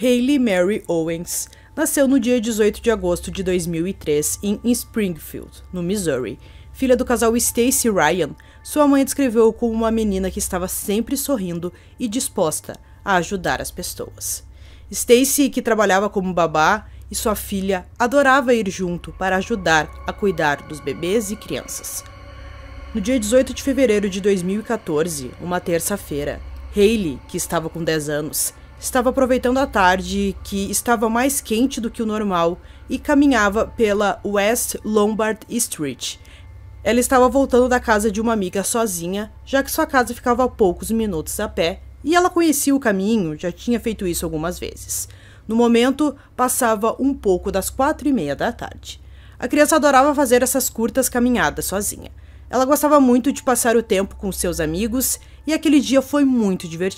Hayley Mary Owens nasceu no dia 18 de agosto de 2003 em Springfield, no Missouri. Filha do casal Stacy Ryan, sua mãe descreveu como uma menina que estava sempre sorrindo e disposta a ajudar as pessoas. Stacy, que trabalhava como babá, e sua filha adorava ir junto para ajudar a cuidar dos bebês e crianças. No dia 18 de fevereiro de 2014, uma terça-feira, Hayley, que estava com 10 anos, Estava aproveitando a tarde, que estava mais quente do que o normal, e caminhava pela West Lombard Street. Ela estava voltando da casa de uma amiga sozinha, já que sua casa ficava a poucos minutos a pé, e ela conhecia o caminho, já tinha feito isso algumas vezes. No momento, passava um pouco das quatro e meia da tarde. A criança adorava fazer essas curtas caminhadas sozinha. Ela gostava muito de passar o tempo com seus amigos e aquele dia foi muito divertido.